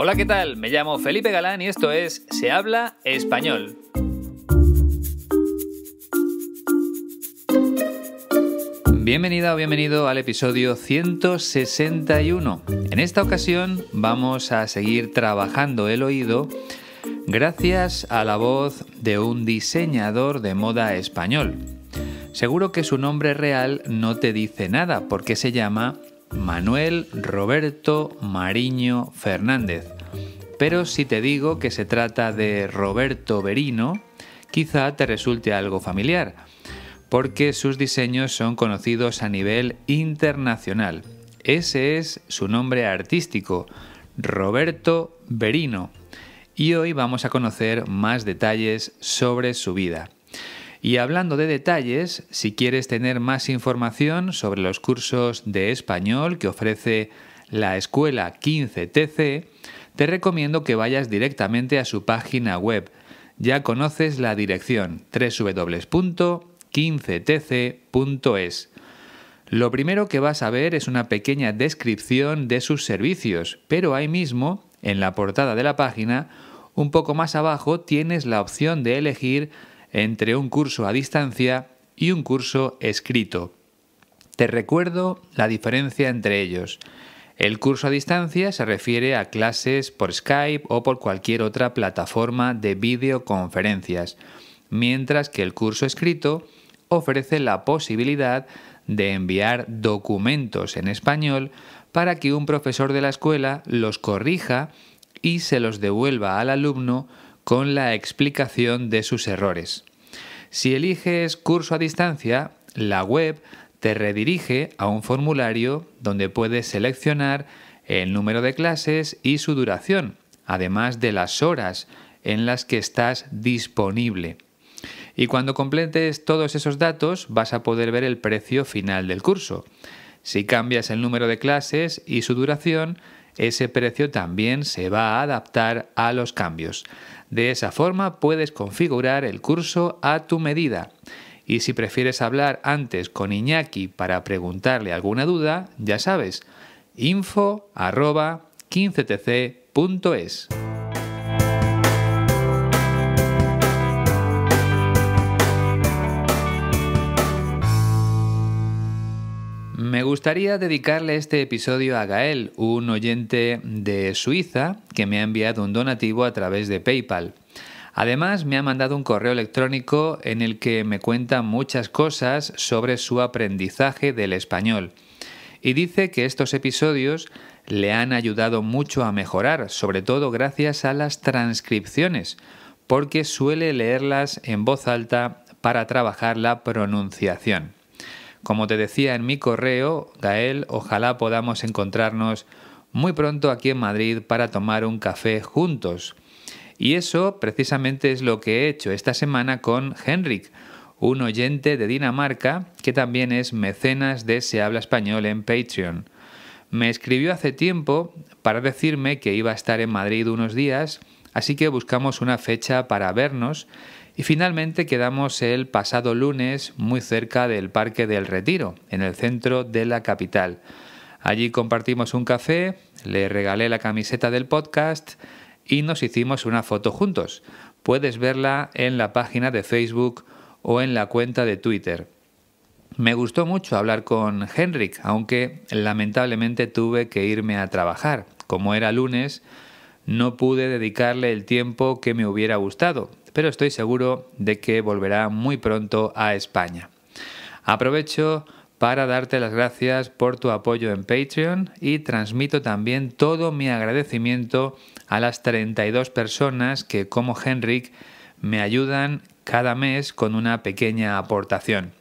Hola, ¿qué tal? Me llamo Felipe Galán y esto es Se habla español. Bienvenida o bienvenido al episodio 161. En esta ocasión vamos a seguir trabajando el oído gracias a la voz de un diseñador de moda español. Seguro que su nombre real no te dice nada porque se llama Manuel Roberto Mariño Fernández. Pero si te digo que se trata de Roberto Berino, quizá te resulte algo familiar, porque sus diseños son conocidos a nivel internacional. Ese es su nombre artístico, Roberto Berino. Y hoy vamos a conocer más detalles sobre su vida. Y hablando de detalles, si quieres tener más información sobre los cursos de español que ofrece la Escuela 15TC, te recomiendo que vayas directamente a su página web. Ya conoces la dirección www.15tc.es. Lo primero que vas a ver es una pequeña descripción de sus servicios, pero ahí mismo, en la portada de la página, un poco más abajo tienes la opción de elegir entre un curso a distancia y un curso escrito. Te recuerdo la diferencia entre ellos. El curso a distancia se refiere a clases por Skype o por cualquier otra plataforma de videoconferencias, mientras que el curso escrito ofrece la posibilidad de enviar documentos en español para que un profesor de la escuela los corrija y se los devuelva al alumno con la explicación de sus errores. Si eliges curso a distancia, la web te redirige a un formulario donde puedes seleccionar el número de clases y su duración, además de las horas en las que estás disponible. Y cuando completes todos esos datos vas a poder ver el precio final del curso. Si cambias el número de clases y su duración, ese precio también se va a adaptar a los cambios. De esa forma puedes configurar el curso a tu medida. Y si prefieres hablar antes con Iñaki para preguntarle alguna duda, ya sabes, info tces gustaría dedicarle este episodio a Gael, un oyente de Suiza que me ha enviado un donativo a través de PayPal. Además, me ha mandado un correo electrónico en el que me cuenta muchas cosas sobre su aprendizaje del español. Y dice que estos episodios le han ayudado mucho a mejorar, sobre todo gracias a las transcripciones, porque suele leerlas en voz alta para trabajar la pronunciación. Como te decía en mi correo, Gael, ojalá podamos encontrarnos muy pronto aquí en Madrid para tomar un café juntos. Y eso precisamente es lo que he hecho esta semana con Henrik, un oyente de Dinamarca que también es mecenas de Se Habla Español en Patreon. Me escribió hace tiempo para decirme que iba a estar en Madrid unos días, así que buscamos una fecha para vernos y finalmente quedamos el pasado lunes muy cerca del Parque del Retiro, en el centro de la capital. Allí compartimos un café, le regalé la camiseta del podcast y nos hicimos una foto juntos. Puedes verla en la página de Facebook o en la cuenta de Twitter. Me gustó mucho hablar con Henrik, aunque lamentablemente tuve que irme a trabajar. Como era lunes, no pude dedicarle el tiempo que me hubiera gustado, pero estoy seguro de que volverá muy pronto a España. Aprovecho para darte las gracias por tu apoyo en Patreon y transmito también todo mi agradecimiento a las 32 personas que como Henrik me ayudan cada mes con una pequeña aportación.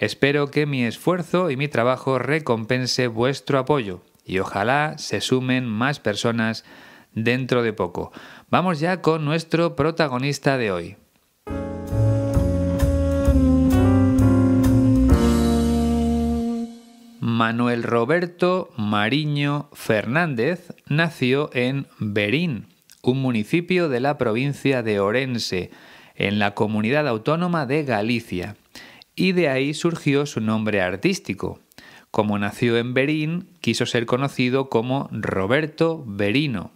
Espero que mi esfuerzo y mi trabajo recompense vuestro apoyo y ojalá se sumen más personas dentro de poco. Vamos ya con nuestro protagonista de hoy. Manuel Roberto Mariño Fernández nació en Berín, un municipio de la provincia de Orense, en la comunidad autónoma de Galicia, y de ahí surgió su nombre artístico. Como nació en Berín, quiso ser conocido como Roberto Berino.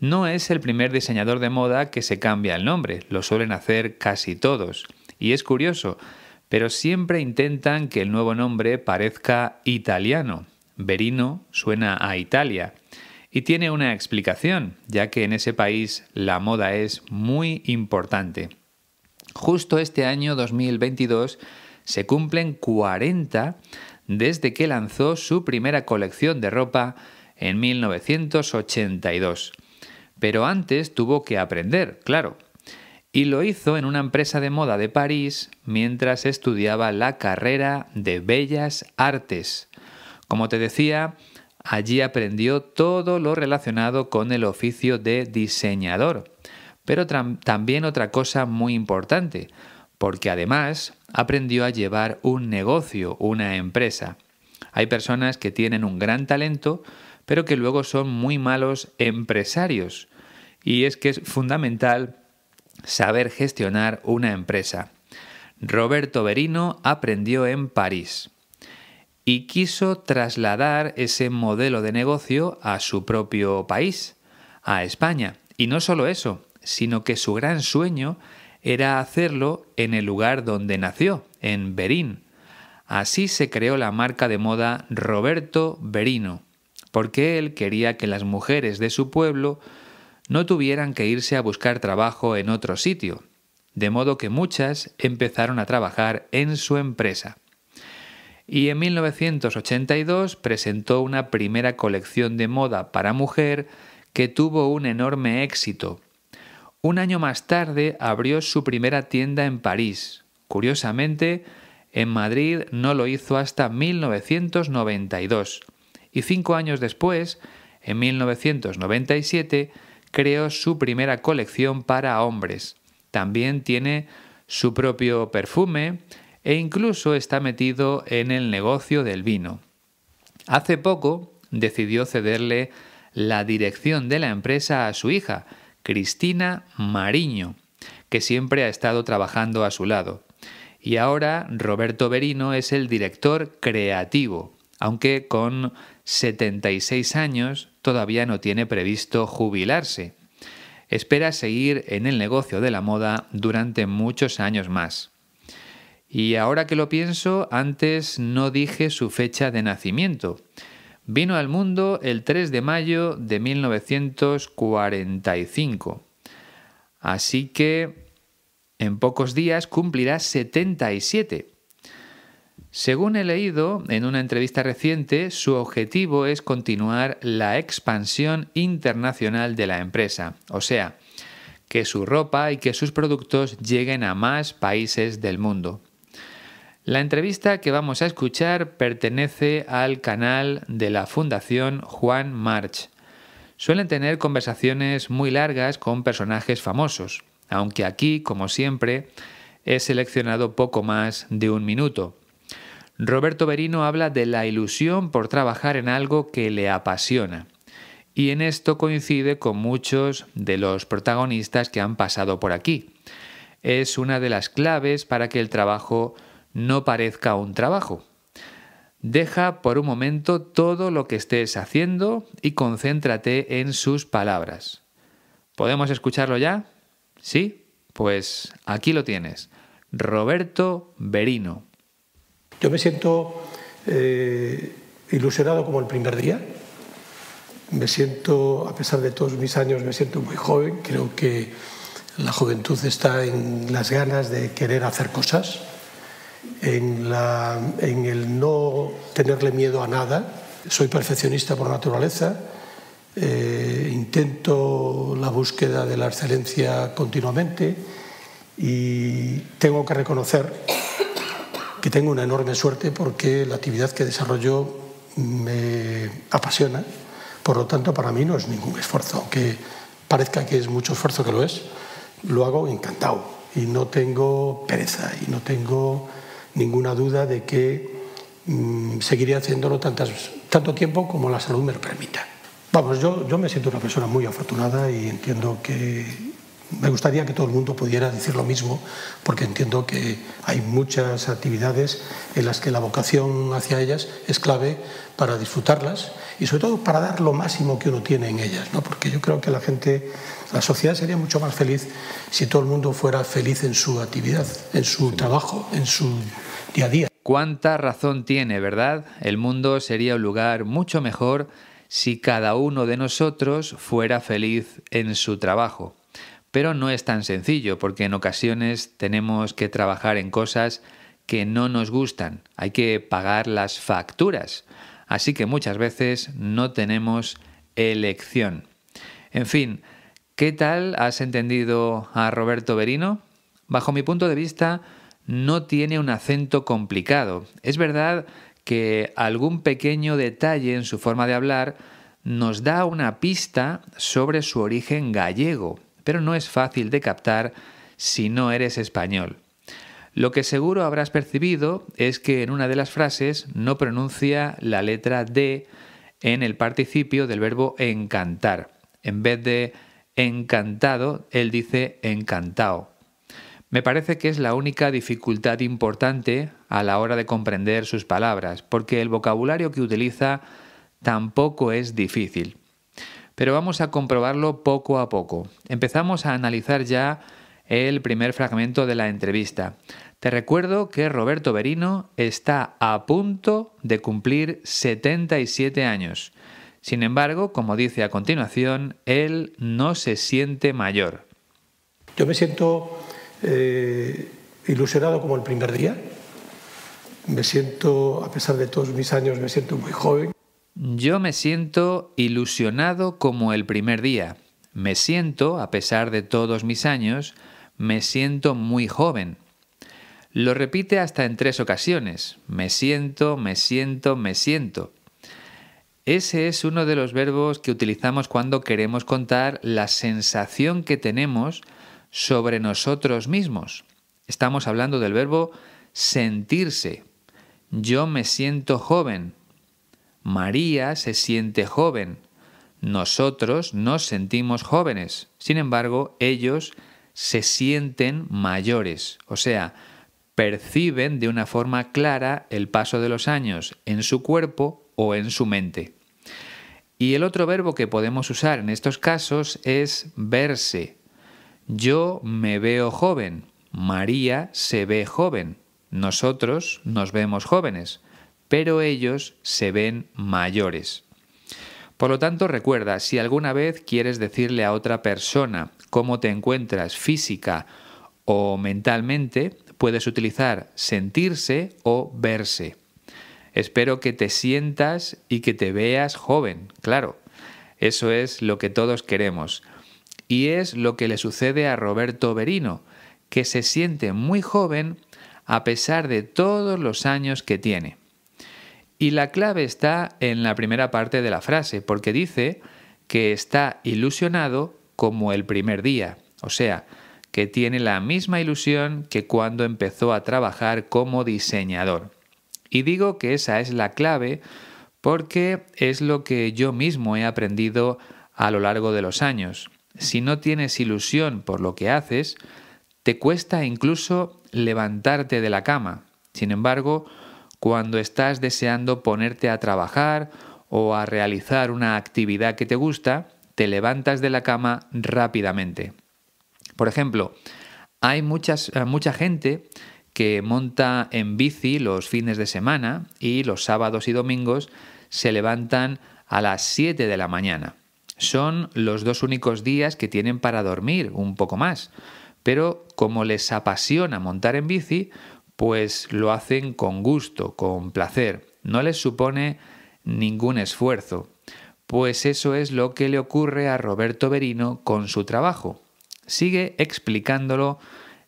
No es el primer diseñador de moda que se cambia el nombre, lo suelen hacer casi todos. Y es curioso, pero siempre intentan que el nuevo nombre parezca italiano. Verino suena a Italia. Y tiene una explicación, ya que en ese país la moda es muy importante. Justo este año 2022 se cumplen 40 desde que lanzó su primera colección de ropa en 1982 pero antes tuvo que aprender, claro. Y lo hizo en una empresa de moda de París mientras estudiaba la carrera de Bellas Artes. Como te decía, allí aprendió todo lo relacionado con el oficio de diseñador. Pero también otra cosa muy importante, porque además aprendió a llevar un negocio, una empresa. Hay personas que tienen un gran talento, pero que luego son muy malos empresarios. Y es que es fundamental saber gestionar una empresa. Roberto Berino aprendió en París y quiso trasladar ese modelo de negocio a su propio país, a España. Y no solo eso, sino que su gran sueño era hacerlo en el lugar donde nació, en Berín. Así se creó la marca de moda Roberto Berino, porque él quería que las mujeres de su pueblo no tuvieran que irse a buscar trabajo en otro sitio, de modo que muchas empezaron a trabajar en su empresa. Y en 1982 presentó una primera colección de moda para mujer que tuvo un enorme éxito. Un año más tarde abrió su primera tienda en París. Curiosamente, en Madrid no lo hizo hasta 1992 y cinco años después, en 1997, creó su primera colección para hombres. También tiene su propio perfume e incluso está metido en el negocio del vino. Hace poco decidió cederle la dirección de la empresa a su hija, Cristina Mariño, que siempre ha estado trabajando a su lado. Y ahora Roberto Berino es el director creativo, aunque con 76 años, todavía no tiene previsto jubilarse. Espera seguir en el negocio de la moda durante muchos años más. Y ahora que lo pienso, antes no dije su fecha de nacimiento. Vino al mundo el 3 de mayo de 1945. Así que en pocos días cumplirá 77. Según he leído en una entrevista reciente, su objetivo es continuar la expansión internacional de la empresa, o sea, que su ropa y que sus productos lleguen a más países del mundo. La entrevista que vamos a escuchar pertenece al canal de la Fundación Juan March. Suelen tener conversaciones muy largas con personajes famosos, aunque aquí, como siempre, he seleccionado poco más de un minuto. Roberto Berino habla de la ilusión por trabajar en algo que le apasiona. Y en esto coincide con muchos de los protagonistas que han pasado por aquí. Es una de las claves para que el trabajo no parezca un trabajo. Deja por un momento todo lo que estés haciendo y concéntrate en sus palabras. ¿Podemos escucharlo ya? ¿Sí? Pues aquí lo tienes. Roberto Verino. Yo me siento eh, ilusionado como el primer día. Me siento, a pesar de todos mis años, me siento muy joven. Creo que la juventud está en las ganas de querer hacer cosas, en, el no tenerle miedo a nada. Soy perfeccionista por naturaleza. Eh, intento la búsqueda de la excelencia continuamente y tengo que reconocer que tengo una enorme suerte porque la actividad que desarrollo me apasiona, por lo tanto para mí no es ningún esfuerzo, aunque parezca que es mucho esfuerzo que lo es, lo hago encantado y no tengo pereza y no tengo ninguna duda de que mm, seguiré haciéndolo tanto tiempo como la salud me lo permita. Vamos, yo, yo me siento una persona muy afortunada y entiendo que me gustaría que todo el mundo pudiera decir lo mismo, porque entiendo que hay muchas actividades en las que la vocación hacia ellas es clave para disfrutarlas y sobre todo para dar lo máximo que uno tiene en ellas, ¿no? porque yo creo que la gente, la sociedad sería mucho más feliz si todo el mundo fuera feliz en su actividad, en su trabajo, en su día a día. Cuánta razón tiene, ¿verdad? El mundo sería un lugar mucho mejor si cada uno de nosotros fuera feliz en su trabajo. Pero no es tan sencillo porque en ocasiones tenemos que trabajar en cosas que no nos gustan. Hay que pagar las facturas. Así que muchas veces no tenemos elección. En fin, ¿qué tal has entendido a Roberto Berino? Bajo mi punto de vista, no tiene un acento complicado. Es verdad que algún pequeño detalle en su forma de hablar nos da una pista sobre su origen gallego, pero no es fácil de captar si no eres español. Lo que seguro habrás percibido es que en una de las frases no pronuncia la letra D en el participio del verbo encantar. En vez de encantado, él dice encantao. Me parece que es la única dificultad importante a la hora de comprender sus palabras, porque el vocabulario que utiliza tampoco es difícil pero vamos a comprobarlo poco a poco. Empezamos a analizar ya el primer fragmento de la entrevista. Te recuerdo que Roberto Berino está a punto de cumplir 77 años. Sin embargo, como dice a continuación, él no se siente mayor. Yo me siento eh, ilusionado como el primer día. Me siento, a pesar de todos mis años, me siento muy joven. Yo me siento ilusionado como el primer día. Me siento, a pesar de todos mis años, me siento muy joven. Lo repite hasta en tres ocasiones. Me siento, me siento, me siento. Ese es uno de los verbos que utilizamos cuando queremos contar la sensación que tenemos sobre nosotros mismos. Estamos hablando del verbo sentirse. Yo me siento joven. María se siente joven, nosotros nos sentimos jóvenes, sin embargo ellos se sienten mayores, o sea, perciben de una forma clara el paso de los años en su cuerpo o en su mente. Y el otro verbo que podemos usar en estos casos es verse. Yo me veo joven, María se ve joven, nosotros nos vemos jóvenes pero ellos se ven mayores. Por lo tanto, recuerda, si alguna vez quieres decirle a otra persona cómo te encuentras física o mentalmente, puedes utilizar sentirse o verse. Espero que te sientas y que te veas joven, claro. Eso es lo que todos queremos. Y es lo que le sucede a Roberto Berino, que se siente muy joven a pesar de todos los años que tiene. Y la clave está en la primera parte de la frase, porque dice que está ilusionado como el primer día, o sea, que tiene la misma ilusión que cuando empezó a trabajar como diseñador. Y digo que esa es la clave porque es lo que yo mismo he aprendido a lo largo de los años. Si no tienes ilusión por lo que haces, te cuesta incluso levantarte de la cama. Sin embargo, cuando estás deseando ponerte a trabajar o a realizar una actividad que te gusta, te levantas de la cama rápidamente. Por ejemplo, hay eh, mucha gente que monta en bici los fines de semana y los sábados y domingos se levantan a las 7 de la mañana. Son los dos únicos días que tienen para dormir un poco más. Pero como les apasiona montar en bici, pues lo hacen con gusto, con placer, no les supone ningún esfuerzo, pues eso es lo que le ocurre a Roberto Berino con su trabajo. Sigue explicándolo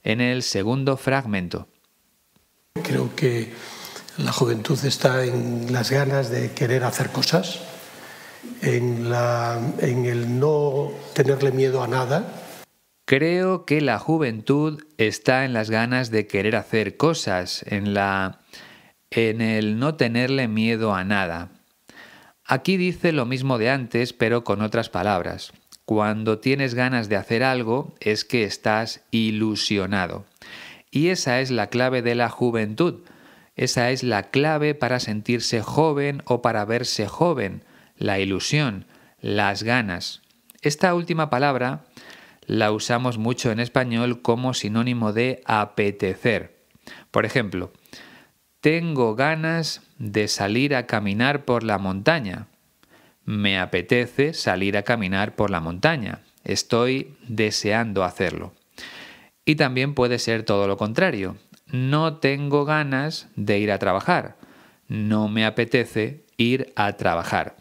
en el segundo fragmento. Creo que la juventud está en las ganas de querer hacer cosas, en, en el no tenerle miedo a nada, Creo que la juventud está en las ganas de querer hacer cosas, en la en el no tenerle miedo a nada. Aquí dice lo mismo de antes, pero con otras palabras. Cuando tienes ganas de hacer algo es que estás ilusionado. Y esa es la clave de la juventud. Esa es la clave para sentirse joven o para verse joven, la ilusión, las ganas. Esta última palabra la usamos mucho en español como sinónimo de apetecer. Por ejemplo, tengo ganas de salir a caminar por la montaña. Me apetece salir a caminar por la montaña. Estoy deseando hacerlo. Y también puede ser todo lo contrario. No tengo ganas de ir a trabajar. No me apetece ir a trabajar.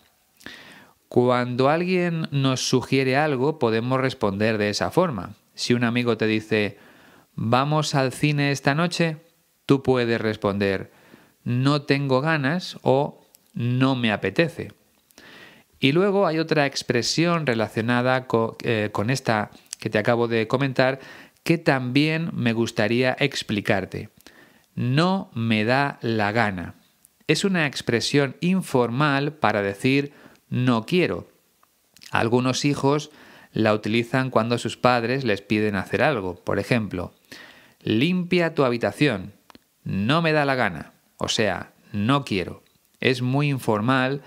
Cuando alguien nos sugiere algo, podemos responder de esa forma. Si un amigo te dice, vamos al cine esta noche, tú puedes responder, no tengo ganas o no me apetece. Y luego hay otra expresión relacionada eh, con, esta que te acabo de comentar que también me gustaría explicarte. No me da la gana. Es una expresión informal para decir no quiero. Algunos hijos la utilizan cuando sus padres les piden hacer algo. Por ejemplo, limpia tu habitación. No me da la gana. O sea, no quiero. Es muy informal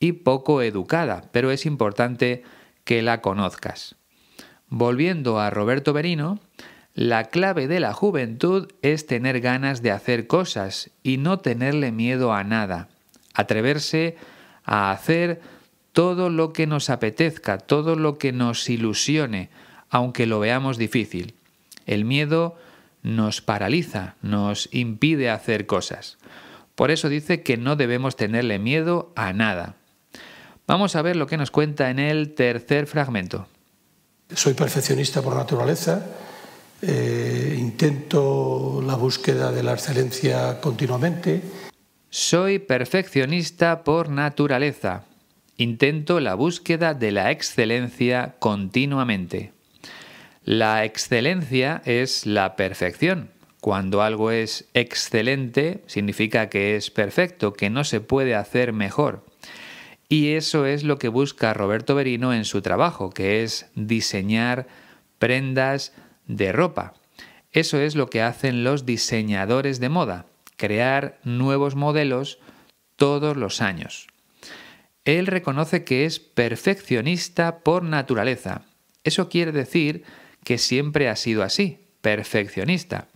y poco educada, pero es importante que la conozcas. Volviendo a Roberto Berino, la clave de la juventud es tener ganas de hacer cosas y no tenerle miedo a nada, atreverse a hacer todo lo que nos apetezca, todo lo que nos ilusione, aunque lo veamos difícil. El miedo nos paraliza, nos impide hacer cosas. Por eso dice que no debemos tenerle miedo a nada. Vamos a ver lo que nos cuenta en el tercer fragmento. Soy perfeccionista por naturaleza, eh, intento la búsqueda de la excelencia continuamente. Soy perfeccionista por naturaleza, Intento la búsqueda de la excelencia continuamente. La excelencia es la perfección. Cuando algo es excelente, significa que es perfecto, que no se puede hacer mejor. Y eso es lo que busca Roberto Berino en su trabajo, que es diseñar prendas de ropa. Eso es lo que hacen los diseñadores de moda, crear nuevos modelos todos los años él reconoce que es perfeccionista por naturaleza. Eso quiere decir que siempre ha sido así, perfeccionista.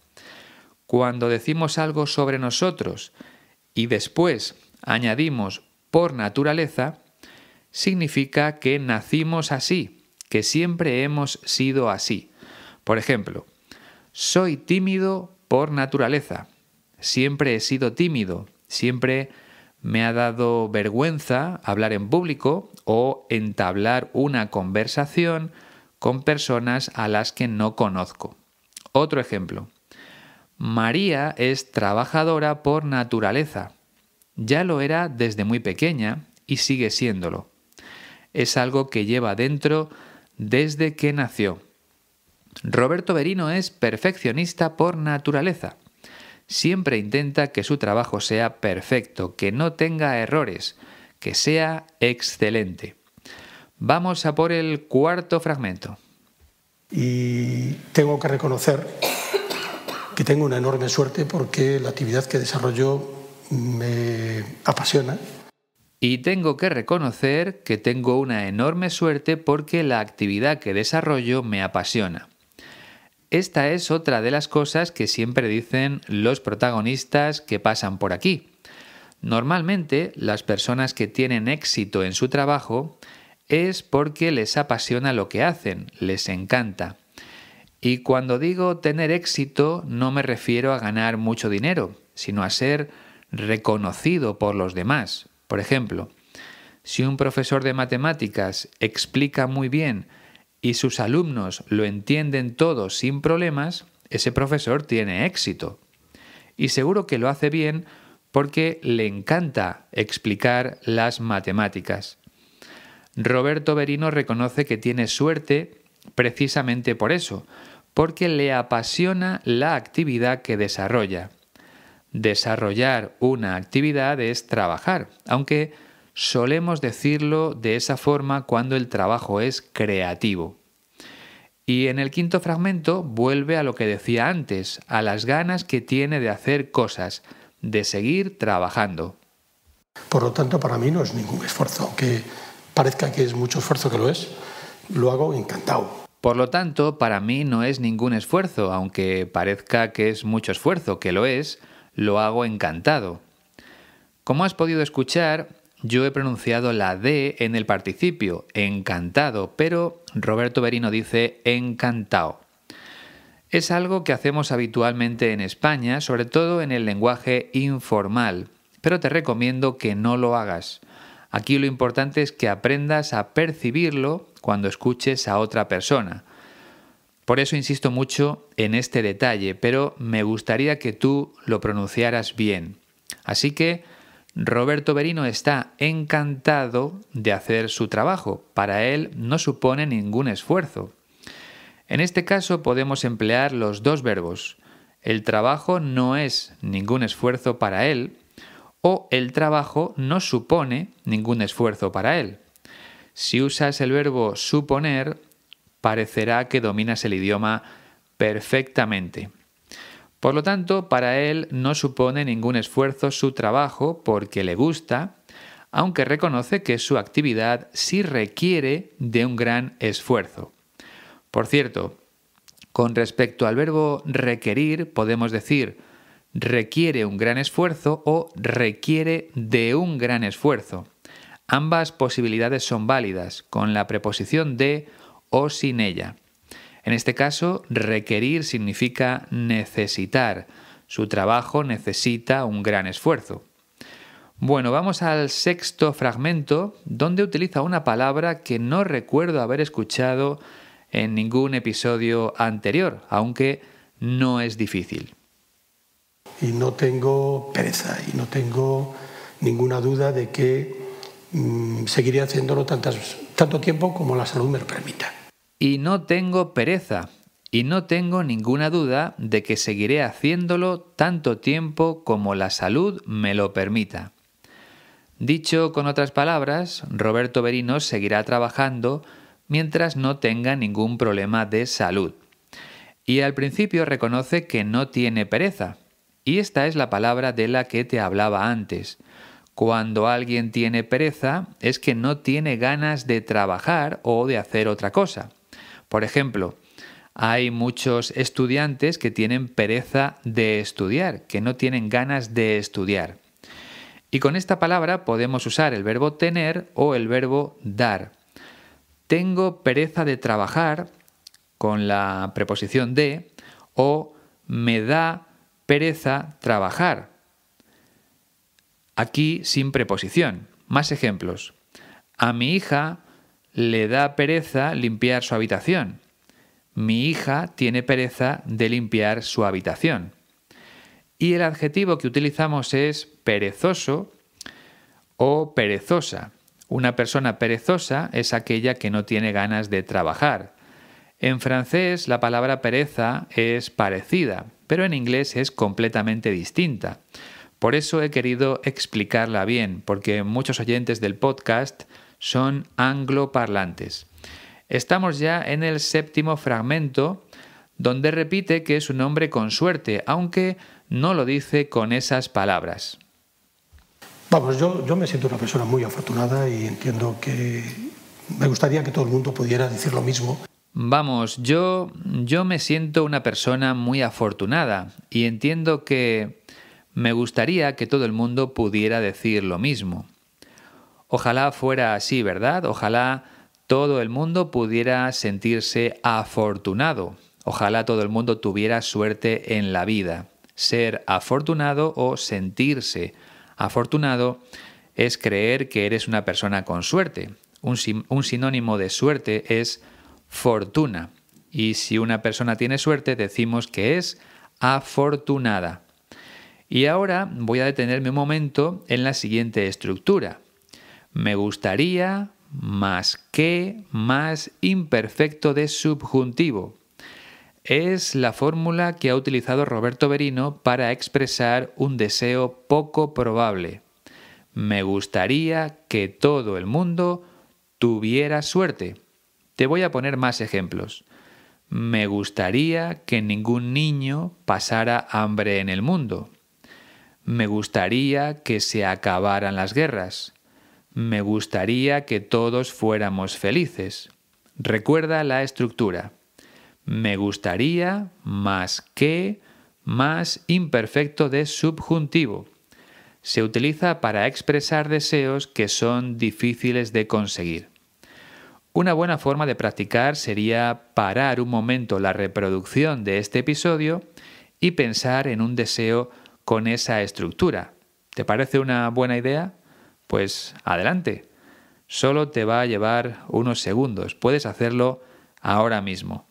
Cuando decimos algo sobre nosotros y después añadimos por naturaleza, significa que nacimos así, que siempre hemos sido así. Por ejemplo, soy tímido por naturaleza. Siempre he sido tímido, siempre he me ha dado vergüenza hablar en público o entablar una conversación con personas a las que no conozco. Otro ejemplo. María es trabajadora por naturaleza. Ya lo era desde muy pequeña y sigue siéndolo. Es algo que lleva dentro desde que nació. Roberto Berino es perfeccionista por naturaleza siempre intenta que su trabajo sea perfecto, que no tenga errores, que sea excelente. Vamos a por el cuarto fragmento. Y tengo que reconocer que tengo una enorme suerte porque la actividad que desarrollo me apasiona. Y tengo que reconocer que tengo una enorme suerte porque la actividad que desarrollo me apasiona. Esta es otra de las cosas que siempre dicen los protagonistas que pasan por aquí. Normalmente las personas que tienen éxito en su trabajo es porque les apasiona lo que hacen, les encanta. Y cuando digo tener éxito no me refiero a ganar mucho dinero, sino a ser reconocido por los demás. Por ejemplo, si un profesor de matemáticas explica muy bien y sus alumnos lo entienden todo sin problemas, ese profesor tiene éxito. Y seguro que lo hace bien porque le encanta explicar las matemáticas. Roberto Berino reconoce que tiene suerte precisamente por eso, porque le apasiona la actividad que desarrolla. Desarrollar una actividad es trabajar, aunque Solemos decirlo de esa forma cuando el trabajo es creativo. Y en el quinto fragmento vuelve a lo que decía antes, a las ganas que tiene de hacer cosas, de seguir trabajando. Por lo tanto, para mí no es ningún esfuerzo, aunque parezca que es mucho esfuerzo que lo es, lo hago encantado. Por lo tanto, para mí no es ningún esfuerzo, aunque parezca que es mucho esfuerzo, que lo es, lo hago encantado. Como has podido escuchar, yo he pronunciado la D en el participio, encantado, pero Roberto Berino dice encantado. Es algo que hacemos habitualmente en España, sobre todo en el lenguaje informal, pero te recomiendo que no lo hagas. Aquí lo importante es que aprendas a percibirlo cuando escuches a otra persona. Por eso insisto mucho en este detalle, pero me gustaría que tú lo pronunciaras bien. Así que Roberto Berino está encantado de hacer su trabajo. Para él no supone ningún esfuerzo. En este caso podemos emplear los dos verbos. El trabajo no es ningún esfuerzo para él o el trabajo no supone ningún esfuerzo para él. Si usas el verbo suponer, parecerá que dominas el idioma perfectamente. Por lo tanto, para él no supone ningún esfuerzo su trabajo porque le gusta, aunque reconoce que su actividad sí requiere de un gran esfuerzo. Por cierto, con respecto al verbo requerir, podemos decir requiere un gran esfuerzo o requiere de un gran esfuerzo. Ambas posibilidades son válidas, con la preposición de o sin ella. En este caso, requerir significa necesitar. Su trabajo necesita un gran esfuerzo. Bueno, vamos al sexto fragmento, donde utiliza una palabra que no recuerdo haber escuchado en ningún episodio anterior, aunque no es difícil. Y no tengo pereza y no tengo ninguna duda de que mm, seguiré haciéndolo tanto tiempo como la salud me lo permita. Y no tengo pereza, y no tengo ninguna duda de que seguiré haciéndolo tanto tiempo como la salud me lo permita. Dicho con otras palabras, Roberto Berino seguirá trabajando mientras no tenga ningún problema de salud. Y al principio reconoce que no tiene pereza. Y esta es la palabra de la que te hablaba antes. Cuando alguien tiene pereza es que no tiene ganas de trabajar o de hacer otra cosa. Por ejemplo, hay muchos estudiantes que tienen pereza de estudiar, que no tienen ganas de estudiar. Y con esta palabra podemos usar el verbo tener o el verbo dar. Tengo pereza de trabajar con la preposición de o me da pereza trabajar. Aquí sin preposición. Más ejemplos. A mi hija le da pereza limpiar su habitación. Mi hija tiene pereza de limpiar su habitación. Y el adjetivo que utilizamos es perezoso o perezosa. Una persona perezosa es aquella que no tiene ganas de trabajar. En francés la palabra pereza es parecida, pero en inglés es completamente distinta. Por eso he querido explicarla bien, porque muchos oyentes del podcast son angloparlantes. Estamos ya en el séptimo fragmento, donde repite que es un hombre con suerte, aunque no lo dice con esas palabras. Vamos, yo, yo me siento una persona muy afortunada y entiendo que me gustaría que todo el mundo pudiera decir lo mismo. Vamos, yo, yo me siento una persona muy afortunada y entiendo que me gustaría que todo el mundo pudiera decir lo mismo. Ojalá fuera así, ¿verdad? Ojalá todo el mundo pudiera sentirse afortunado. Ojalá todo el mundo tuviera suerte en la vida. Ser afortunado o sentirse afortunado es creer que eres una persona con suerte. Un, sinónimo de suerte es fortuna. Y si una persona tiene suerte, decimos que es afortunada. Y ahora voy a detenerme un momento en la siguiente estructura me gustaría más que más imperfecto de subjuntivo. Es la fórmula que ha utilizado Roberto Berino para expresar un deseo poco probable. Me gustaría que todo el mundo tuviera suerte. Te voy a poner más ejemplos. Me gustaría que ningún niño pasara hambre en el mundo. Me gustaría que se acabaran las guerras. Me gustaría que todos fuéramos felices. Recuerda la estructura. Me gustaría más que más imperfecto de subjuntivo. Se utiliza para expresar deseos que son difíciles de conseguir. Una buena forma de practicar sería parar un momento la reproducción de este episodio y pensar en un deseo con esa estructura. ¿Te parece una buena idea? Pues adelante. Solo te va a llevar unos segundos. Puedes hacerlo ahora mismo.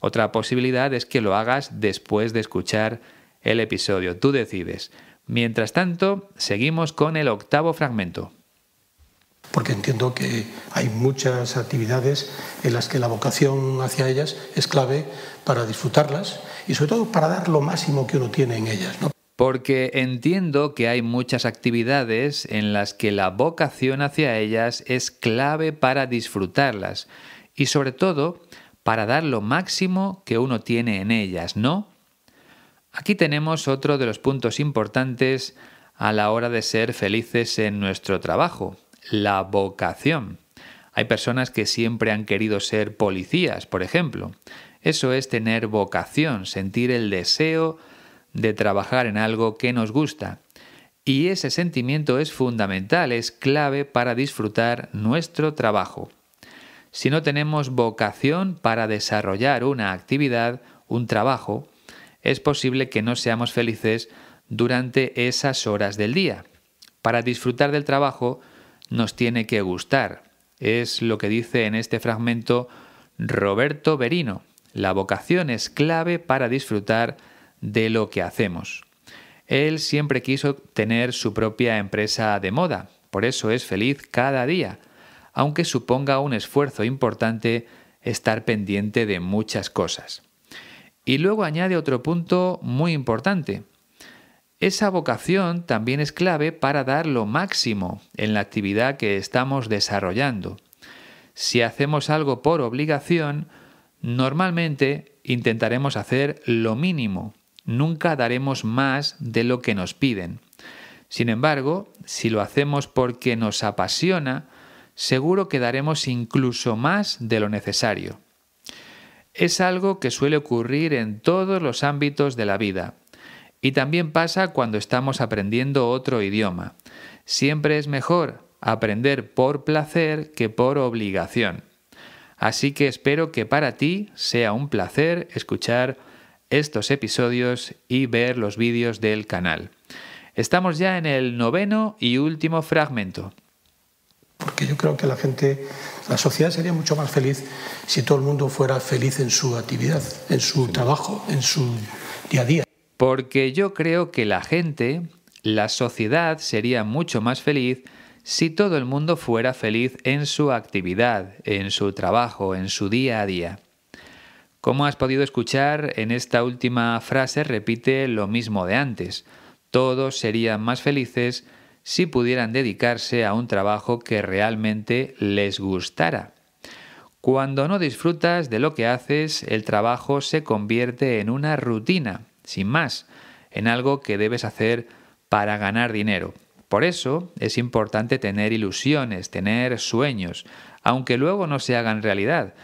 Otra posibilidad es que lo hagas después de escuchar el episodio. Tú decides. Mientras tanto, seguimos con el octavo fragmento. Porque entiendo que hay muchas actividades en las que la vocación hacia ellas es clave para disfrutarlas y sobre todo para dar lo máximo que uno tiene en ellas porque entiendo que hay muchas actividades en las que la vocación hacia ellas es clave para disfrutarlas y sobre todo para dar lo máximo que uno tiene en ellas, ¿no? Aquí tenemos otro de los puntos importantes a la hora de ser felices en nuestro trabajo, la vocación. Hay personas que siempre han querido ser policías, por ejemplo. Eso es tener vocación, sentir el deseo de trabajar en algo que nos gusta. Y ese sentimiento es fundamental, es clave para disfrutar nuestro trabajo. Si no tenemos vocación para desarrollar una actividad, un trabajo, es posible que no seamos felices durante esas horas del día. Para disfrutar del trabajo nos tiene que gustar. Es lo que dice en este fragmento Roberto Berino. La vocación es clave para disfrutar de lo que hacemos. Él siempre quiso tener su propia empresa de moda, por eso es feliz cada día, aunque suponga un esfuerzo importante estar pendiente de muchas cosas. Y luego añade otro punto muy importante. Esa vocación también es clave para dar lo máximo en la actividad que estamos desarrollando. Si hacemos algo por obligación, normalmente intentaremos hacer lo mínimo nunca daremos más de lo que nos piden. Sin embargo, si lo hacemos porque nos apasiona, seguro que daremos incluso más de lo necesario. Es algo que suele ocurrir en todos los ámbitos de la vida. Y también pasa cuando estamos aprendiendo otro idioma. Siempre es mejor aprender por placer que por obligación. Así que espero que para ti sea un placer escuchar estos episodios y ver los vídeos del canal. Estamos ya en el noveno y último fragmento. Porque yo creo que la gente, la sociedad sería mucho más feliz si todo el mundo fuera feliz en su actividad, en su trabajo, en su día a día. Porque yo creo que la gente, la sociedad sería mucho más feliz si todo el mundo fuera feliz en su actividad, en su trabajo, en su día a día. Como has podido escuchar, en esta última frase repite lo mismo de antes. Todos serían más felices si pudieran dedicarse a un trabajo que realmente les gustara. Cuando no disfrutas de lo que haces, el trabajo se convierte en una rutina, sin más, en algo que debes hacer para ganar dinero. Por eso es importante tener ilusiones, tener sueños, aunque luego no se hagan realidad,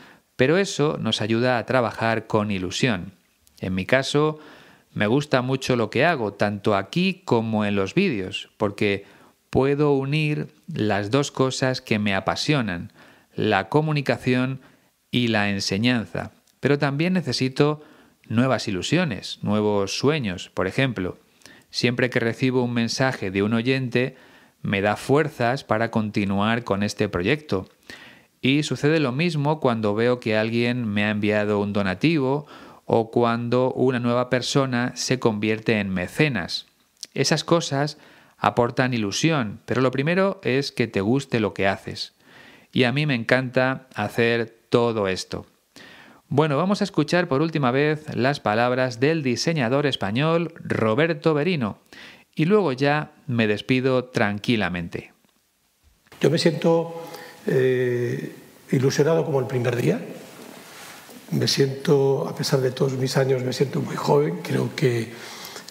pero eso nos ayuda a trabajar con ilusión. En mi caso, me gusta mucho lo que hago, tanto aquí como en los vídeos, porque puedo unir las dos cosas que me apasionan, la comunicación y la enseñanza. Pero también necesito nuevas ilusiones, nuevos sueños. Por ejemplo, siempre que recibo un mensaje de un oyente, me da fuerzas para continuar con este proyecto. Y sucede lo mismo cuando veo que alguien me ha enviado un donativo o cuando una nueva persona se convierte en mecenas. Esas cosas aportan ilusión, pero lo primero es que te guste lo que haces. Y a mí me encanta hacer todo esto. Bueno, vamos a escuchar por última vez las palabras del diseñador español Roberto Berino y luego ya me despido tranquilamente. Yo me siento eh, ilusionado como el primer día. Me siento, a pesar de todos mis años, me siento muy joven. Creo que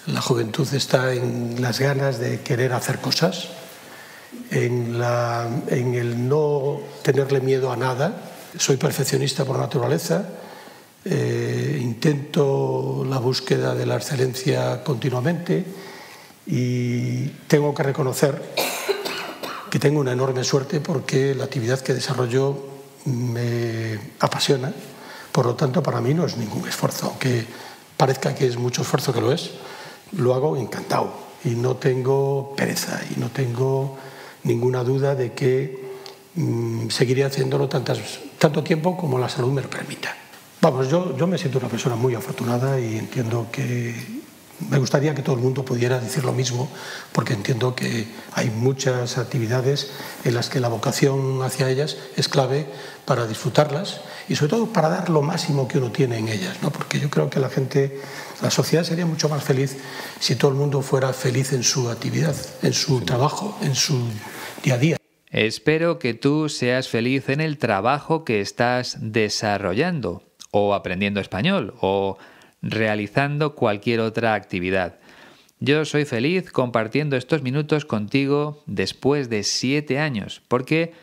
la juventud está en las ganas de querer hacer cosas, en, el no tenerle miedo a nada. Soy perfeccionista por naturaleza. Eh, intento la búsqueda de la excelencia continuamente y tengo que reconocer que tengo una enorme suerte porque la actividad que desarrollo me apasiona. Por lo tanto, para mí no es ningún esfuerzo, aunque parezca que es mucho esfuerzo que lo es, lo hago encantado y no tengo pereza y no tengo ninguna duda de que mm, seguiré haciéndolo tantas, tanto tiempo como la salud me lo permita. Vamos, yo, yo me siento una persona muy afortunada y entiendo que me gustaría que todo el mundo pudiera decir lo mismo, porque entiendo que hay muchas actividades en las que la vocación hacia ellas es clave para disfrutarlas y sobre todo para dar lo máximo que uno tiene en ellas, ¿no? porque yo creo que la gente, la sociedad sería mucho más feliz si todo el mundo fuera feliz en su actividad, en su trabajo, en su día a día. Espero que tú seas feliz en el trabajo que estás desarrollando, o aprendiendo español, o realizando cualquier otra actividad. Yo soy feliz compartiendo estos minutos contigo después de siete años, porque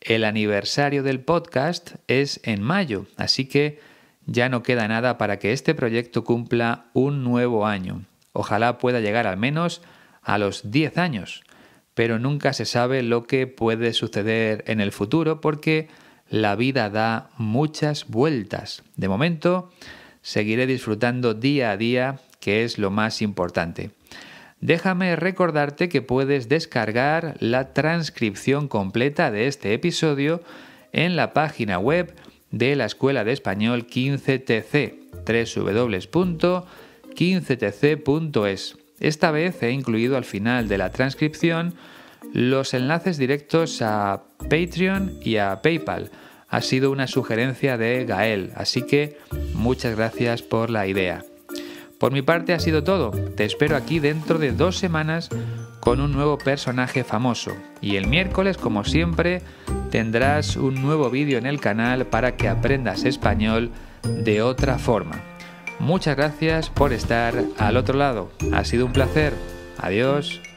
el aniversario del podcast es en mayo, así que ya no queda nada para que este proyecto cumpla un nuevo año. Ojalá pueda llegar al menos a los 10 años, pero nunca se sabe lo que puede suceder en el futuro porque la vida da muchas vueltas. De momento, seguiré disfrutando día a día, que es lo más importante. Déjame recordarte que puedes descargar la transcripción completa de este episodio en la página web de la Escuela de Español 15TC, www.15tc.es. Esta vez he incluido al final de la transcripción los enlaces directos a Patreon y a PayPal ha sido una sugerencia de Gael, así que muchas gracias por la idea. Por mi parte ha sido todo, te espero aquí dentro de dos semanas con un nuevo personaje famoso y el miércoles como siempre tendrás un nuevo vídeo en el canal para que aprendas español de otra forma. Muchas gracias por estar al otro lado, ha sido un placer, adiós.